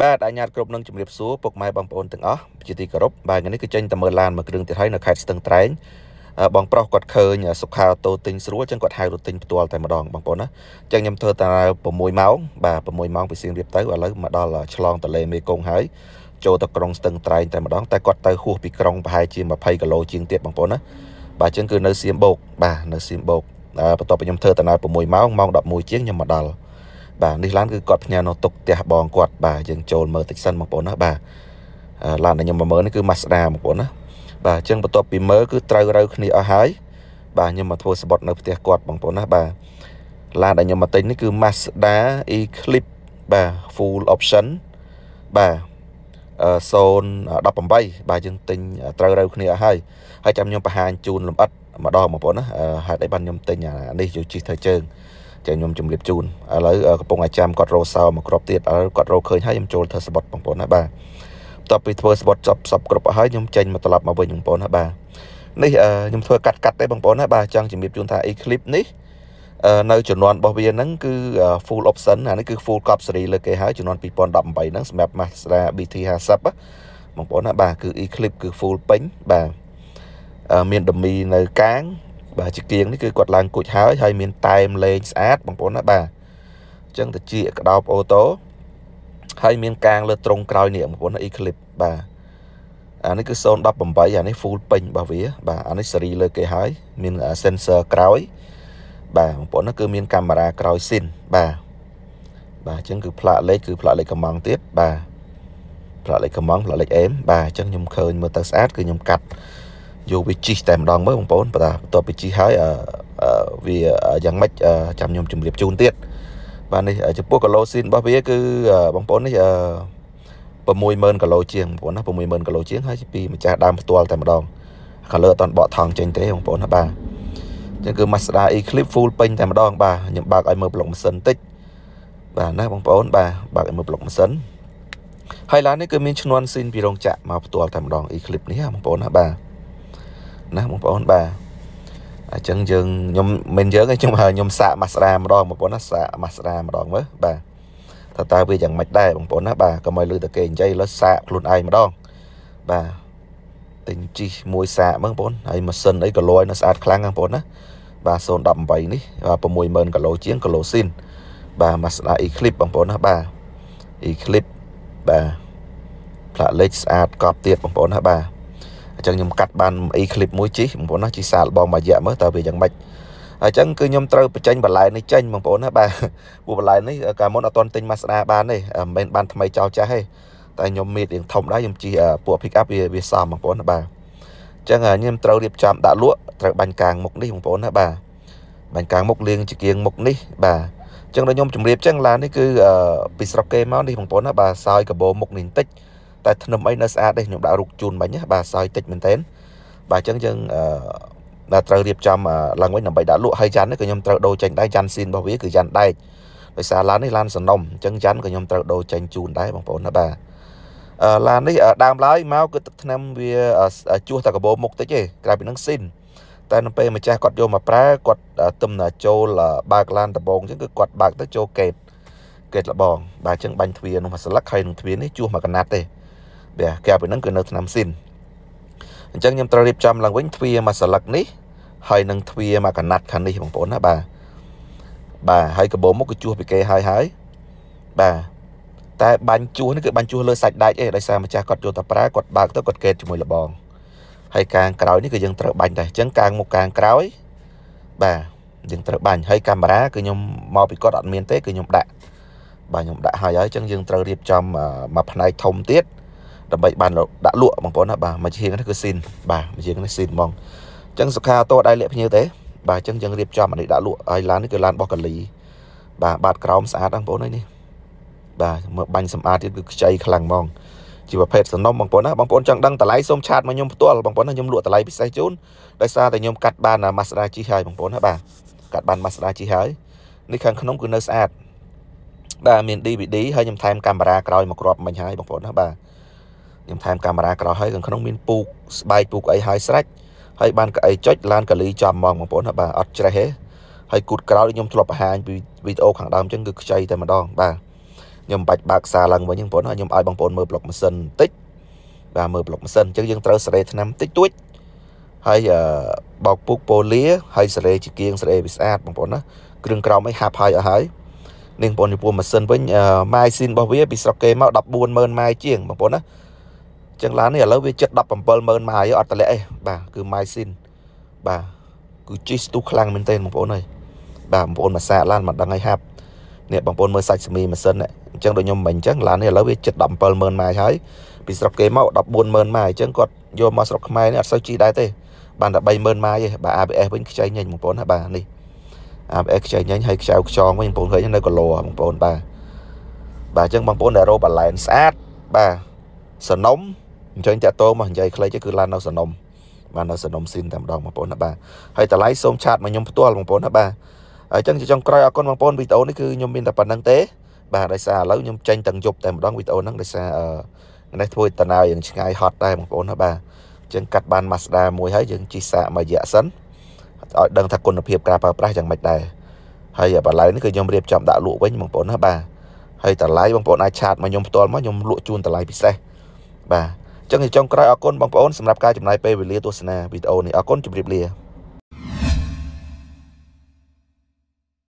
បាទអាញាតគ្រប់នឹងជំរាបសួរពុកម៉ែបងប្អូនទាំងអស់ជាទីគោរពបាទថ្ងៃនេះគឺចេញតែមើលឡានមួយគ្រឿងទៀតហើយនៅខេត្តស្ទឹងត្រែងបងប្រុសគាត់ឃើញសុខាអូតូទិញស្រួលចឹងគាត់ហៅរត់ទិញផ្ទាល់តែម្ដងបងប្អូនណាចឹងខ្ញុំធ្វើតា6ម៉ោងបាទ6ម៉ោងពីសៀងរៀបទៅឥឡូវមកដល់ឆ្លងទន្លេមេគង្គហើយចូលទៅក្រុងស្ទឹងត្រែងតែម្ដងតែគាត់ទៅហួសពីក្រុងប្រហែលជា20គីឡូជាងទៀតបងប្អូនណាបាទចឹងគឺនៅសៀមបូកបាទនៅសៀមបូកបន្ទាប់ពីខ្ញុំធ្វើតា6ម៉ោងម៉ោង11ជាងខ្ញុំមកដល់បាទនេះឡានគឺគាត់ផ្ញើនៅទុកផ្ទះបងគាត់បាទយើងចូលមើលតិចសិនបងប្អូនណាបាទឡានដែលខ្ញុំមកមើលនេះគឺ Mazda បងប្អូនណាបាទអញ្ចឹងបន្ទាប់ពីមើលគឺត្រូវរូវគ្នាអស់ហើយបាទខ្ញុំមកធ្វើសបត់នៅផ្ទះគាត់បងប្អូនណាបាទឡានដែលខ្ញុំមកទិញនេះគឺ Mazda Eclipse បាទ full option បាទ018បាទយើងទិញត្រូវរូវគ្នាអស់ហើយហើយចាំខ្ញុំបង្ហាញជូនលម្អិតម្ដងបងប្អូនណាហេតុអីបានខ្ញុំទិញអានេះយកជិះធ្វើជើងតែខ្ញុំជំរាបជូនឥឡូវកំពុងតែចាំគាត់រោសោមកគ្របទៀតឥឡូវគាត់រោឃើញហើយខ្ញុំចូលធ្វើស្បុតបងប្អូនណាបាទបន្ទាប់ពីធ្វើស្បុតចប់សពគ្រប់ហើយខ្ញុំចេញមកត្រឡប់មកវិញបងប្អូនណាបាទនេះខ្ញុំធ្វើកាត់កាត់ទេបងប្អូនណាបាទចង់ជំរាបជូនថាអី clip នេះ នៅចំនួនរបស់វាហ្នឹងគឺ full option អានេះគឺ full cop series លើគេហើយចំនួន2018ហ្នឹងសម្រាប់ Mazda BT50 បងប្អូនណាបាទគឺ e-clip គឺ full ពេញបាទមានដមីនៅកាងបាទជាគៀងនេះគឺគាត់ឡើងគូចហើយហើយមានតែមលេងស្អាតបងប្អូនណាបាទអញ្ចឹងទៅជាក្តោបអូតូហើយមានកាងលើត្រង់ក្រោយនេះបងប្អូនអ៊ីក្លីបបាទអានេះគឺ018អានេះ full ពេញរបស់វាបាទអានេះសេរីលើគេហើយមាន sensor ក្រោយបាទបងប្អូនគឺមានកាមេរ៉ាក្រោយស៊ីនបាទបាទអញ្ចឹងគឺផ្លាកលេខគឺផ្លាកលេខកម្ងទៀតបាទផ្លាកលេខកម្ងផ្លាកលេខអេមបាទអញ្ចឹងខ្ញុំឃើញមើលទៅស្អាតគឺខ្ញុំកាត់យកវាជីកតែម្ដងមើលបងប្អូនបើតាបន្ទាប់ពីជីកហើយវាយ៉ាងម៉េចចាំខ្ញុំជម្រាបជូនទៀតបាទនេះចំពោះគីឡូស៊ីនរបស់វាគឺបងប្អូននេះ60000គីឡូជាងបងប្អូនណា60000គីឡូជាងហើយពីម្ចាស់ដើមផ្ទាល់តែម្ដង color អត់តន់បកថងចេញទេបងប្អូនណាបាទចឹងគឺ Mazda Eclipse full ពេញតែម្ដងបាទខ្ញុំបើកឲ្យមើលប្លុកម៉ាស៊ីនតិច បាទណាបងប្អូនបាទបើកឲ្យមើលប្លុកម៉ាស៊ីនហើយឡាននេះគឺមានឈ្នន់ស៊ីនពីរោងចក្រមកផ្ទាល់តែម្ដង Eclipse នេះបងប្អូនណាបាទណាបងប្អូនបាទអញ្ចឹងយើងខ្ញុំមិនយើងទេខ្ញុំខ្ញុំសាកម៉ាស្ដាម្ដងបងប្អូនណាសាកម៉ាស្ដាម្ដងមើលបាទថាតើវាយ៉ាងម៉េចដែរបងប្អូនណាបាទកុំឲ្យលឺតែគេនិយាយលើសាកខ្លួនឯងម្ដងបាទទិញជីមួយសាកមើលបងប្អូនហើយម៉ាស៊ីនអីក៏លយនៅស្អាតខ្លាំងបងប្អូនណាបាទ018នេះ60000គីឡូជាងគីឡូស៊ីន បាទម៉ាស្ដា Eclipse បងប្អូនណាបាទ Eclipse បាទផ្លាកលេខស្អាតកប់ទៀតបងប្អូនណាបាទអញ្ចឹងខ្ញុំកាត់បានអីឃ្លីបមួយជីបងប្អូនណាជីសារបងមួយរយៈមើលតើវាយ៉ាងម៉េចអញ្ចឹងគឺខ្ញុំត្រូវបញ្ចេញបន្លែនេះចេញបងប្អូនណាបាទពួកបន្លែនេះកាលមុនអត់ទាន់ទិញមកស្ដាបានទេមិនមែនបានថ្មីចោលចាស់ទេតែខ្ញុំមានរៀងធំដែរខ្ញុំជីពួក pick up វាវាសមបងប្អូនណាបាទអញ្ចឹងខ្ញុំត្រូវរៀបចំដាក់លក់ត្រូវបាញ់កាងមុខនេះបងប្អូនណាបាទបាញ់កាងមុខលៀងជាគៀងមុខនេះបាទអញ្ចឹងដល់ខ្ញុំជម្រាបអញ្ចឹងឡាននេះគឺពីស្រុកគេមកនេះបងប្អូនណាបាទសោយកបោមុខនេះបន្តិចតែធ្នឹមអីនៅស្អាតទេខ្ញុំដាក់រុកជូនមិញណាបាទសើយតិចមែនតើបាទអញ្ចឹងយើងអឺត្រូវរៀបចំឡើងវិញដើម្បីដាក់លក់ហើយចាននេះក៏ខ្ញុំត្រូវដូរចេញដែរចានស៊ីនរបស់វាគឺចានដែកដោយសារឡាននេះឡានសំណុំអញ្ចឹងចានក៏ខ្ញុំត្រូវដូរចេញជូនដែរបងប្អូនណាបាទអឺឡាននេះដើមឡើយមកគឺទឹកថ្នាំវាជួសតែកបោមុខតិចទេក្រៅពីនឹងស៊ីនតែនៅពេលម្ចាស់គាត់យកមកប្រើគាត់ទំនចូលបើកឡានដំបងអញ្ចឹងគឺគាត់បើកទៅចូលកេតកេតលបងបាទអញ្ចឹងបាញ់ទ្វារនោះមួយស្លឹកហើយនឹងទ្វារនេះជួសមួយកណាត់ទេបាទក្រៅពីហ្នឹងគឺនៅឆ្នាំស៊ីនអញ្ចឹងខ្ញុំត្រូវរៀបចំឡើងវិញទ្វារមួយសន្លឹកនេះហើយនឹងទ្វារមួយកណាត់ខាងនេះបងប្អូនណាបាទបាទហើយកាបូមមកគឺជួសពីគេហើយហើយបាទតែបាញ់ជួសនេះគឺបាញ់ជួសលើសាច់ដាច់ឯងដោយសារម្ចាស់គាត់យកតែប្រើគាត់បើកទៅគាត់កេតជាមួយលបងហើយកាងក្រោយនេះគឺយើងត្រូវបាញ់ដែរអញ្ចឹងកាងមុខកាងក្រោយបាទយើងត្រូវបាញ់ហើយកាមេរ៉ាគឺខ្ញុំមកពីគាត់អត់មានទេគឺខ្ញុំដាក់បាទខ្ញុំដាក់ហើយហើយអញ្ចឹងយើងត្រូវរៀបចំមួយផ្នែកធំទៀតអឺដើម្បីបានដាក់លក់បងប្អូនណាបាទមួយជាងនេះគឺស៊ីនបាទមួយជាងនេះស៊ីនហ្មងអញ្ចឹងសុខាតោដែរលាក់ភ្ញៀវទេបាទអញ្ចឹងយើងរៀបចំអានេះដាក់លក់ហើយឡាននេះគឺឡានរបស់កលីបាទបាតក្រោមស្អាតបងប្អូនអើយនេះ បាទមើលបាញ់សម្អាតទៀតគឺខ្ចីខ្លាំងហ្មងជាប្រភេទសំណុំបងប្អូនណាបងប្អូនចង់ដឹងតម្លៃសូមឆាតមកខ្ញុំផ្ទាល់បងប្អូនណាខ្ញុំលក់តម្លៃពិសេសជូនដោយសារតែខ្ញុំកាត់បាន Mazda ជីហើយបងប្អូនណាបាទកាត់បាន Mazda ជីហើយនេះខាងក្នុងគឺនៅស្អាតបាទមាន DVD ហើយខ្ញុំថែមកាមេរ៉ាក្រោយមកគ្រាប់មិញហើយបងប្អូនណាបាទខ្ញុំថែមកាមេរ៉ាក្រោយហើយក្នុងមានពូកស្បែកពូកអីហើយស្រេចហើយបានកៅអីចុចឡានកលីចំហ្មងបងប្អូនបាទអត់ច្រេះទេហើយគូតក្រោយខ្ញុំធ្លាប់បង្ហាញពីវីដេអូខាងដើមអញ្ចឹងគឺខ្ចីតែម្ដងបាទខ្ញុំបាច់បើកសារឡើងវិញបងប្អូនហើយខ្ញុំឲ្យបងប្អូនមើលប្លុកម៉ាស៊ីនបន្តិចបាទមើលប្លុកម៉ាស៊ីនអញ្ចឹងយើងត្រូវសារ៉េថ្នាំបន្តិចតួចហើយបោកពុកប៉ូលាហើយសារ៉េជាគៀងសារ៉េវាស្អាតបងប្អូនណាគ្រឿងក្រោមអីហាប់ហើយអស់ហើយនេះបងប្អូនចំពោះម៉ាស៊ីនវិញម៉ាយស៊ីនរបស់វាពីស្រុកគេមក140,000ម៉ាយជាងបងប្អូនណាចឹងឡាននេះឥឡូវវាចិត្ត170000ម៉ាយអត់តម្លាក់អីបាទគឺម៉ាយស៊ីនបាទគឺជីស្ទុះខ្លាំងមែនទែនបងប្អូនអើយបាទបងប្អូនមកសាកឡានមកដឹងឲ្យហាប់នេះបងប្អូនមើលសាច់សមីម៉ាស៊ីនអញ្ចឹងដូចខ្ញុំមិញអញ្ចឹងឡាននេះឥឡូវវាចិត្ត170000ម៉ាយហើយពីស្រុកគេមក140,000ម៉ាយអញ្ចឹងគាត់យកមកស្រុកខ្មែរនេះអត់សូវជីដែរទេបានតែ30000ម៉ាយទេបាទ ABS វិញខ្ចីញញបងប្អូនណាបាទនេះ ABS ខ្ចីញញហើយខ្ចៅខ្ចងវិញបងប្អូនឃើញនៅកលោបងប្អូនបាទបាទអញ្ចឹងបងប្អូនដែលរោបអាឡែនស្អាតបាទសនំអញ្ចឹងតាក់តងមកនិយាយខ្លីទៅគឺឡាននៅសនុំបាននៅសនុំស៊ីនតែម្ដងបងប្អូនណាបាទហើយតម្លៃសូមឆាតមកខ្ញុំផ្ទាល់បងប្អូនណាបាទអញ្ចឹងជាចុងក្រោយអរគុណបងប្អូនវីដេអូនេះគឺខ្ញុំមានតែប៉ុណ្្នឹងទេ បាទដោយសារឥឡូវខ្ញុំចេញទាំងយប់តែម្ដងវីដេអូហ្នឹងដោយសារអឺនេះធ្វើតាណាវយ៉ាងឆ្ងាយហត់ដែរបងប្អូនណាបាទអញ្ចឹងកាត់បាន Mazda មួយហើយយើងជិះសាកមួយរយៈសិនឲ្យដឹងថាគុណភាពការប្រើប្រាស់យ៉ាងម៉េចដែរហើយបើឡើយនេះគឺខ្ញុំរៀបចំដាក់លក់វិញបងប្អូនណាបាទហើយតម្លៃបងប្អូនអាចឆាតមកខ្ញុំផ្ទាល់មកខ្ញុំលក់ជូនតម្លៃពិសេសបាទចឹងជាចុងក្រោយអរគុណបងប្អូនសម្រាប់ការចំណាយពេលវេលាទស្សនាវីដេអូនេះអរគុណជម្រាបលា